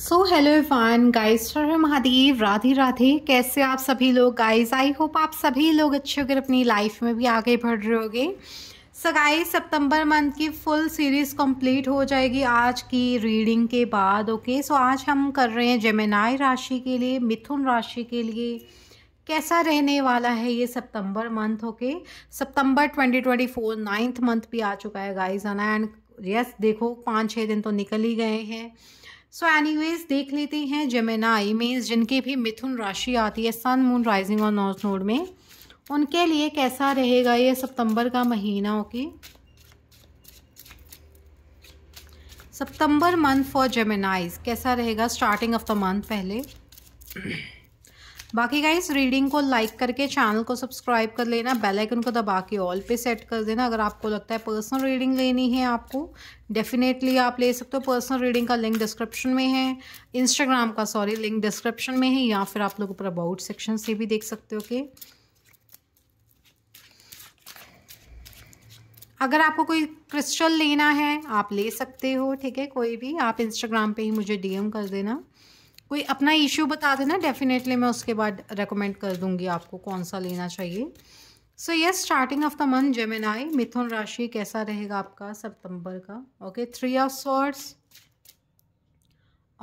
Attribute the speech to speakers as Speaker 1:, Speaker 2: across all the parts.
Speaker 1: सो hello everyone guys Har Mahadev Radhe Radhe कैसे आप सभी लोग गाइस आई होप आप सभी लोग अच्छे होकर अपनी लाइफ में भी आगे बढ़ रहे होगे सो गाइस सितंबर मंथ की फुल सीरीज़ कंप्लीट हो जाएगी आज की रीडिंग के बाद ओके okay? सो so, आज हम कर रहे हैं जमेनाय राशि के लिए मिथुन राशि के लिए कैसा रहने वाला है ये सितंबर मंथ ओके सितंबर 2024 नाइन्थ मंथ भी आ चुका है गाइज अना एंड यस देखो पाँच छः दिन तो निकल ही गए हैं सो एनीवेज देख लेते हैं जमेनाई मीन्स जिनके भी मिथुन राशि आती है सन मून राइजिंग और नॉर्थ नोड में उनके लिए कैसा रहेगा ये सितंबर का महीना ओके सितंबर मंथ फॉर जेमेनाइज कैसा रहेगा स्टार्टिंग ऑफ द मंथ पहले बाकी गाइस रीडिंग को लाइक करके चैनल को सब्सक्राइब कर लेना बेल आइकन को दबा के ऑल पे सेट कर देना अगर आपको लगता है पर्सनल रीडिंग लेनी है आपको डेफिनेटली आप ले सकते हो पर्सनल रीडिंग का लिंक डिस्क्रिप्शन में है इंस्टाग्राम का सॉरी लिंक डिस्क्रिप्शन में है या फिर आप लोग ऊपर अबाउट सेक्शन से भी देख सकते हो कि अगर आपको कोई क्रिस्टल लेना है आप ले सकते हो ठीक है कोई भी आप इंस्टाग्राम पे ही मुझे डीएम कर देना कोई अपना इश्यू बता देना डेफिनेटली मैं उसके बाद रेकमेंड कर दूंगी आपको कौन सा लेना चाहिए so yes starting of the month Gemini Mithun राशि कैसा रहेगा आपका सितंबर का ओके थ्री ऑफ सॉर्ट्स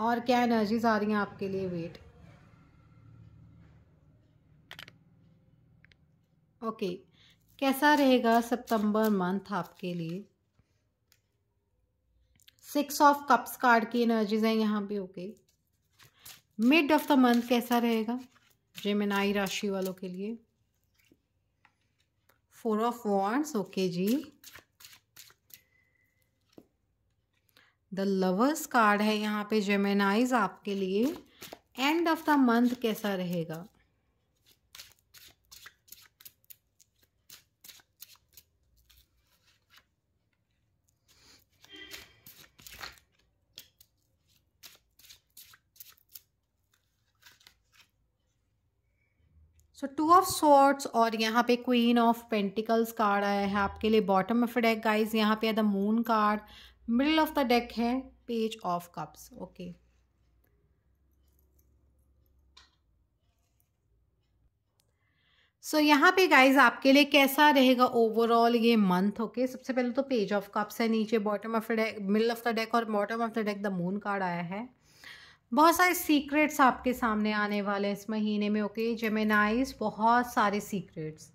Speaker 1: और क्या एनर्जीज आ रही हैं आपके लिए वेट ओके okay. कैसा रहेगा सितंबर मंथ आपके लिए सिक्स ऑफ कप्स कार्ड की एनर्जीज हैं यहाँ पे okay okay. Mid of the month कैसा रहेगा जेमिनाई राशि वालों के लिए फोर ऑफ वॉन्ट्स ओके जी द लवर्स कार्ड है यहाँ पे जेमेनाइज आपके लिए एंड ऑफ द मंथ कैसा रहेगा सो टू ऑफ सॉर्ट्स और यहाँ पे क्वीन ऑफ पेंटिकल्स कार्ड आया है आपके लिए बॉटम ऑफ डेक गाइज यहाँ पे है the moon card middle of the deck है page of cups okay so so, यहाँ पे गाइज आपके लिए कैसा रहेगा ओवरऑल ये मंथ ओके okay? सबसे पहले तो पेज ऑफ कप्स है नीचे bottom of the deck middle of the deck और bottom of the deck the moon card आया है बहुत सारे सीक्रेट्स आपके सामने आने वाले हैं इस महीने में ओके जेमेनाइज बहुत सारे सीक्रेट्स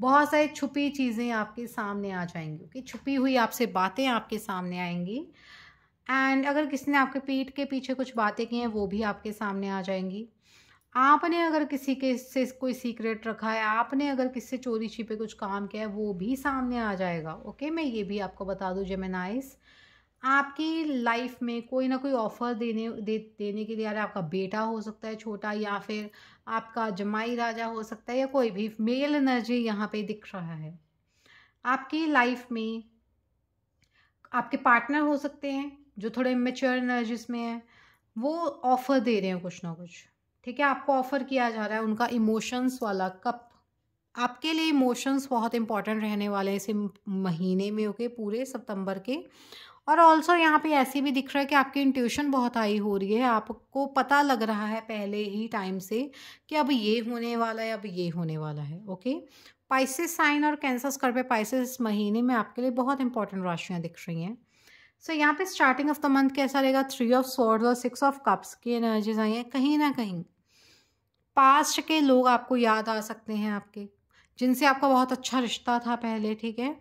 Speaker 1: बहुत सारी छुपी चीज़ें आपके सामने आ जाएंगी ओके छुपी हुई आपसे बातें आपके सामने आएंगी एंड अगर किसी ने आपके पीठ के पीछे कुछ बातें की हैं वो भी आपके सामने आ जाएंगी आपने अगर किसी के से कोई सीक्रेट रखा है आपने अगर किसी से चोरी छिपे कुछ काम किया है वो भी सामने आ जाएगा ओके मैं ये भी आपको बता दूँ जेमेनाइज़ आपकी लाइफ में कोई ना कोई ऑफ़र देने दे देने के लिए अरे आपका बेटा हो सकता है छोटा या फिर आपका जमाई राजा हो सकता है या कोई भी मेल एनर्जी यहाँ पे दिख रहा है आपकी लाइफ में आपके पार्टनर हो सकते हैं जो थोड़े मेच्योर एनर्जीज में हैं वो ऑफ़र दे रहे हैं कुछ ना कुछ ठीक है आपको ऑफ़र किया जा रहा है उनका इमोशंस वाला कप आपके लिए इमोशंस बहुत इंपॉर्टेंट रहने वाले हैं इस महीने में ओके पूरे सितंबर के और ऑल्सो यहाँ पे ऐसे भी दिख रहा है कि आपकी इंट्यूशन बहुत हाई हो रही है आपको पता लग रहा है पहले ही टाइम से कि अब ये होने वाला है अब ये होने वाला है ओके पाइसिस साइन और कैंसर स्कर पे पाइसिस महीने में आपके लिए बहुत इंपॉर्टेंट राशियाँ दिख रही हैं सो so, यहाँ पे स्टार्टिंग ऑफ द मंथ कैसा रहेगा थ्री ऑफ स्वॉर्ड्स और सिक्स ऑफ कप्स की एनर्जीज आई हैं कहीं ना कहीं पास्ट के लोग आपको याद आ सकते हैं आपके जिनसे आपका बहुत अच्छा रिश्ता था पहले ठीक है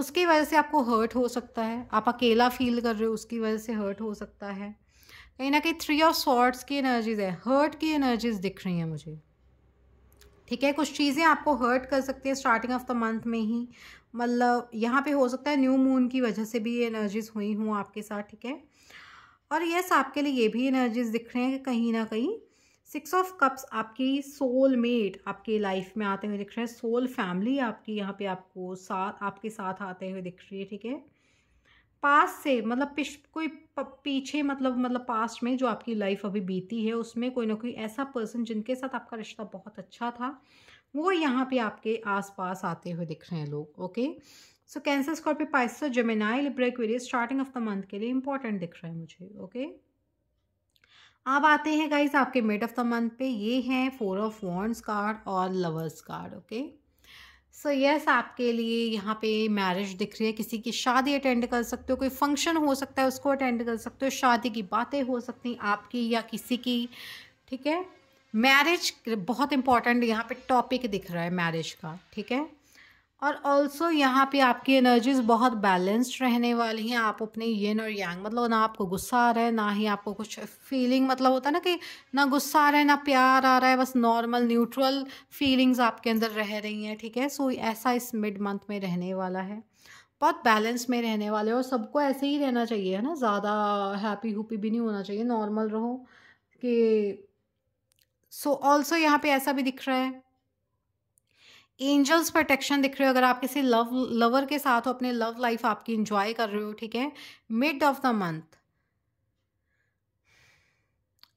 Speaker 1: उसकी वजह से आपको हर्ट हो सकता है आप अकेला फील कर रहे हो उसकी वजह से हर्ट हो सकता है कहीं ना कहीं थ्री ऑफ सॉर्ट्स की एनर्जीज है हर्ट की एनर्जीज दिख रही हैं मुझे ठीक है कुछ चीज़ें आपको हर्ट कर सकती है स्टार्टिंग ऑफ द मंथ में ही मतलब यहाँ पे हो सकता है न्यू मून की वजह से भी ये एनर्जीज हुई हूँ आपके साथ ठीक है और यस आपके लिए ये भी एनर्जीज दिख रहे हैं कहीं ना कहीं सिक्स ऑफ कप्स आपकी सोल मेट आपके लाइफ में आते हुए दिख रहे हैं सोल फैमिली आपकी यहाँ पे आपको साथ आपके साथ आते हुए दिख रही है ठीक है पास से मतलब पिछ कोई पीछे मतलब मतलब पास्ट में जो आपकी लाइफ अभी बीती है उसमें कोई ना कोई ऐसा पर्सन जिनके साथ आपका रिश्ता बहुत अच्छा था वो यहाँ पे आपके आसपास आते हुए दिख रहे हैं लोग okay so Cancer Scorpio Pisces Gemini ब्रेक वेरियस स्टार्टिंग ऑफ द मंथ के लिए इंपॉर्टेंट दिख रहा है मुझे ओके okay? अब आते हैं गाइज आपके मेड ऑफ द मंथ पे ये हैं फोर ऑफ वॉन्ट्स कार्ड और lovers card okay so yes आपके लिए यहाँ पे मैरिज दिख रही है किसी की शादी अटेंड कर सकते हो कोई फंक्शन हो सकता है उसको अटेंड कर सकते हो शादी की बातें हो सकती आपकी या किसी की ठीक है मैरिज बहुत इंपॉर्टेंट यहाँ पे टॉपिक दिख रहा है मैरिज का ठीक है और ऑल्सो यहाँ पे आपकी एनर्जीज बहुत बैलेंस्ड रहने वाली हैं आप अपने येन और यांग मतलब ना आपको गुस्सा आ रहा है ना ही आपको कुछ फीलिंग मतलब होता है ना कि ना गुस्सा आ रहा है ना प्यार आ रहा है बस नॉर्मल न्यूट्रल फीलिंग्स आपके अंदर रह रही हैं ठीक है सो ऐसा इस मिड मंथ में रहने वाला है बहुत बैलेंस में रहने वाले और सबको ऐसे ही रहना चाहिए है ना ज़्यादा हैप्पी हुपी भी नहीं होना चाहिए नॉर्मल रहो कि सो ऑल्सो यहाँ पर ऐसा भी दिख रहा है एंजल्स प्रोटेक्शन दिख रहे हो अगर आप किसी लव लवर के साथ हो अपने लव लाइफ आपकी इंजॉय कर रहे हो ठीक है मिड ऑफ द मंथ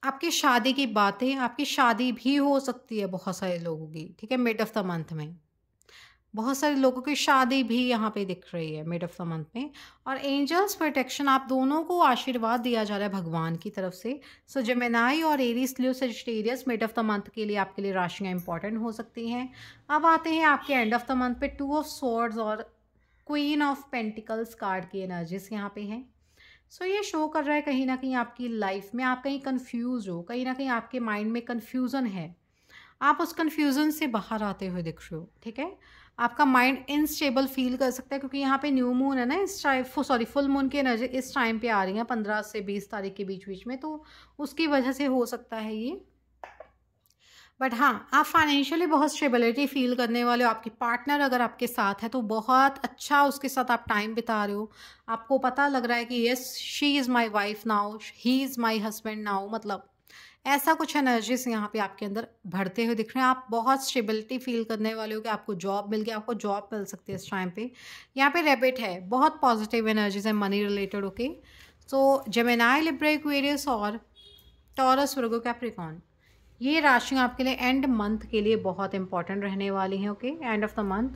Speaker 1: आपकी शादी की बातें आपकी शादी भी हो सकती है बहुत सारे लोगों की ठीक है मिड ऑफ द मंथ में बहुत सारे लोगों की शादी भी यहाँ पे दिख रही है मिड ऑफ द मंथ में और एंजल्स प्रोटेक्शन आप दोनों को आशीर्वाद दिया जा रहा है भगवान की तरफ से सो so, जमेनाई और Aries Leo Sagittarius mid of the month के लिए आपके लिए राशियाँ इंपॉर्टेंट हो सकती हैं अब आते हैं आपके एंड ऑफ द मंथ पे टू ऑफ सोर्ड्स और क्वीन ऑफ पेंटिकल्स कार्ड की एनर्जीज यहाँ पे हैं सो so, ये शो कर रहा है कहीं ना कहीं आपकी लाइफ में आप कहीं कन्फ्यूज हो कहीं ना कहीं आपके माइंड में कन्फ्यूज़न है आप उस कन्फ्यूज़न से बाहर आते हुए दिख रहे हो ठीक है आपका माइंड इनस्टेबल फील कर सकता है क्योंकि यहाँ पे न्यू मून है ना इस टाइम सॉरी फुल मून की एनर्जी इस टाइम पे आ रही है पंद्रह से बीस तारीख के बीच बीच में तो उसकी वजह से हो सकता है ये बट हाँ आप फाइनेंशियली बहुत स्टेबिलिटी फील करने वाले हो आपकी पार्टनर अगर आपके साथ है तो बहुत अच्छा उसके साथ आप टाइम बिता रहे हो आपको पता लग रहा है कि yes she is my wife now he is my husband now मतलब ऐसा कुछ एनर्जीज यहाँ पे आपके अंदर भरते हुए दिख रहे हैं आप बहुत स्टेबिलिटी फील करने वाले हो कि आपको जॉब मिल गया आपको जॉब मिल सकती है इस टाइम पे यहाँ पे रेबिट है बहुत पॉजिटिव एनर्जीज है money related okay so Gemini Libra Aquarius और टॉरस वर्गो कैप्रिकॉन ये राशियाँ आपके लिए एंड मंथ के लिए बहुत इंपॉर्टेंट रहने वाली हैं okay end of the month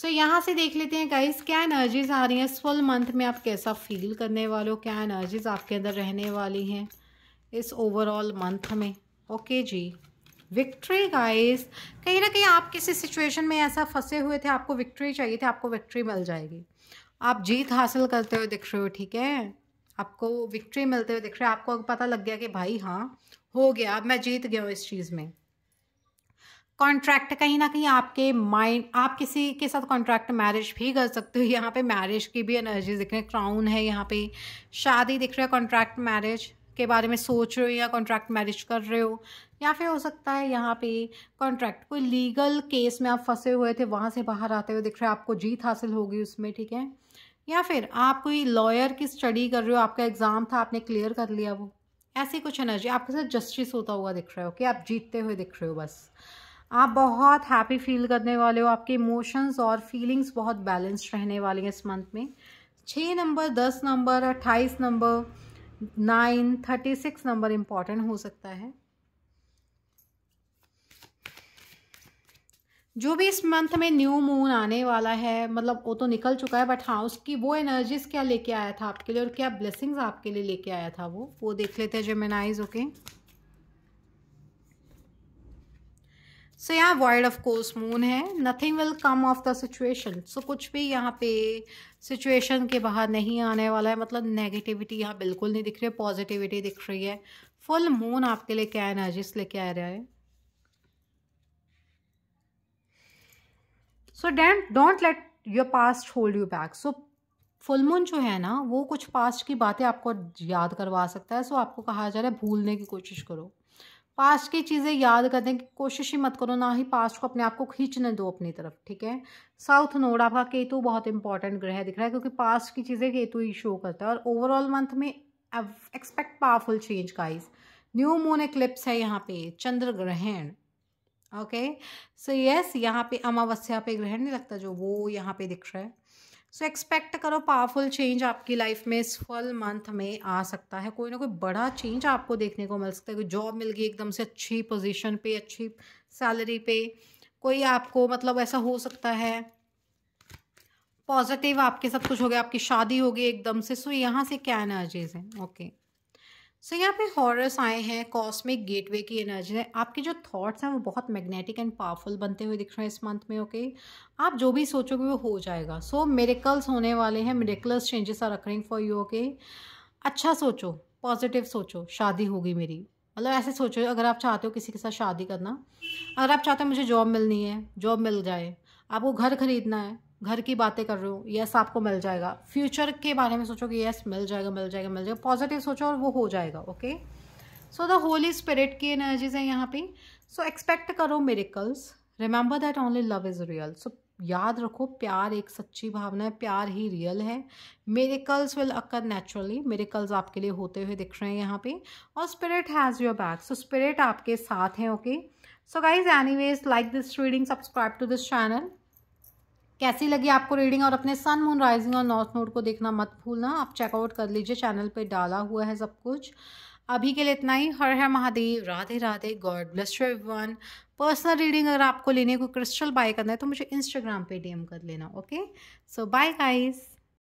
Speaker 1: so so, यहाँ से देख लेते हैं गाइस क्या एनर्जीज आ रही हैं इस फुल मंथ में आप कैसा फील करने वाले हो क्या एनर्जीज आपके अंदर रहने वाली हैं इस ओवरऑल मंथ में ओके okay जी विक्ट्री गाइस कहीं ना कहीं आप किसी सिचुएशन में ऐसा फंसे हुए थे आपको विक्ट्री चाहिए थी आपको विक्ट्री मिल जाएगी आप जीत हासिल करते हुए दिख रहे हो ठीक है आपको विक्ट्री मिलते हुए दिख रहे हो आपको पता लग गया कि भाई हाँ हो गया अब मैं जीत गया हूँ इस चीज़ में कॉन्ट्रैक्ट कहीं ना कहीं आपके माइंड आप किसी के साथ कॉन्ट्रैक्ट मैरिज भी कर सकते हो यहाँ पे मैरिज की भी एनर्जी दिख रही है क्राउन है यहाँ पे शादी दिख रहा है कॉन्ट्रैक्ट मैरिज के बारे में सोच रहे हो या कॉन्ट्रैक्ट मैरिज कर रहे हो या फिर हो सकता है यहाँ पे कॉन्ट्रैक्ट कोई लीगल केस में आप फंसे हुए थे वहाँ से बाहर आते हुए दिख रहे हो आपको जीत हासिल होगी उसमें ठीक है या फिर आप कोई लॉयर की स्टडी कर रहे हो आपका एग्ज़ाम था आपने क्लियर कर लिया वो ऐसी कुछ एनर्जी आपके साथ जस्टिस होता हुआ दिख रहा है ओके आप जीतते हुए दिख रहे हो बस आप बहुत हैप्पी फील करने वाले हो आपके इमोशंस और फीलिंग्स बहुत बैलेंस रहने वाली हैं इस मंथ में छः नंबर दस नंबर अट्ठाईस number nine thirty six number important हो सकता है जो भी इस मंथ में न्यू मून आने वाला है मतलब वो तो निकल चुका है बट हाँ उसकी वो एनर्जीज क्या लेके आया था आपके लिए और क्या ब्लेसिंग्स आपके लिए लेके आया था वो वो देख लेते हैं जेमेनाइज ओके okay? सो यहाँ वर्ड ऑफ कोर्स मून है nothing will come of the situation so कुछ भी यहाँ पे सिचुएशन के बाहर नहीं आने वाला है मतलब नेगेटिविटी यहाँ बिल्कुल नहीं दिख रही है पॉजिटिविटी दिख रही है फुल मून आपके लिए क्या एनर्जीज लेके आ रहा है so don't don't let your past hold you back so full moon जो है ना वो कुछ पास्ट की बातें आपको याद करवा सकता है सो so आपको कहा जा रहा है भूलने की कोशिश करो पास्ट की चीज़ें याद करने की कोशिश ही मत करो ना ही पास्ट को अपने आप को खींचने दो अपनी तरफ ठीक है साउथ नोड आपका केतु बहुत इंपॉर्टेंट ग्रह दिख रहा है क्योंकि पास्ट की चीज़ें केतु ही शो करता है और ओवरऑल मंथ में expect powerful change guys new moon eclipse है यहाँ पे चंद्र ग्रहण ओके सो यस यहाँ पे अमावस्या पे ग्रहण नहीं लगता जो वो यहाँ पे दिख रहा है सो एक्सपेक्ट करो पावरफुल चेंज आपकी लाइफ में इस फल मंथ में आ सकता है कोई ना कोई बड़ा चेंज आपको देखने को मिल सकता है कोई जॉब मिल गई एकदम से अच्छी पोजीशन पे अच्छी सैलरी पे कोई आपको मतलब ऐसा हो सकता है पॉजिटिव आपके सब कुछ हो गया आपकी शादी हो गई एकदम से सो यहाँ से क्या एनर्जीज हैं ओके सो यहाँ पे हॉरस आए हैं कॉस्मिक गेटवे की एनर्जी है आपके जो थॉट्स हैं वो बहुत मैग्नेटिक एंड पावरफुल बनते हुए दिख रहे हैं इस मंथ में ओके आप जो भी सोचोगे वो हो जाएगा सो so, होने वाले हैं miracles changes are occurring for you okay अच्छा सोचो पॉजिटिव सोचो शादी होगी मेरी मतलब ऐसे सोचो अगर आप चाहते हो किसी के साथ शादी करना अगर आप चाहते हो मुझे जॉब मिलनी है जॉब मिल जाए आपको घर खरीदना है घर की बातें कर रहे हो यस आपको मिल जाएगा फ्यूचर के बारे में सोचोगे यस मिल जाएगा मिल जाएगा मिल जाएगा पॉजिटिव सोचो और वो हो जाएगा okay so the holy spirit की एनर्जीज हैं यहाँ पे सो एक्सपेक्ट करो miracles remember that only love is real so याद रखो प्यार एक सच्ची भावना है प्यार ही रियल है miracles will occur naturally miracles आपके लिए होते हुए दिख रहे हैं यहाँ पे और spirit has your back so spirit आपके साथ हैं okay so guys anyways like this reading subscribe to this channel कैसी लगी आपको रीडिंग और अपने सन मून राइजिंग और नॉर्थ नोड को देखना मत भूलना आप चेकआउट कर लीजिए चैनल पे डाला हुआ है सब कुछ अभी के लिए इतना ही हर हर Mahadev Radhe Radhe god bless you everyone personal reading अगर आपको लेने को क्रिस्टल बाय करना है तो मुझे इंस्टाग्राम पे डीएम कर लेना ओके सो बाय गाइस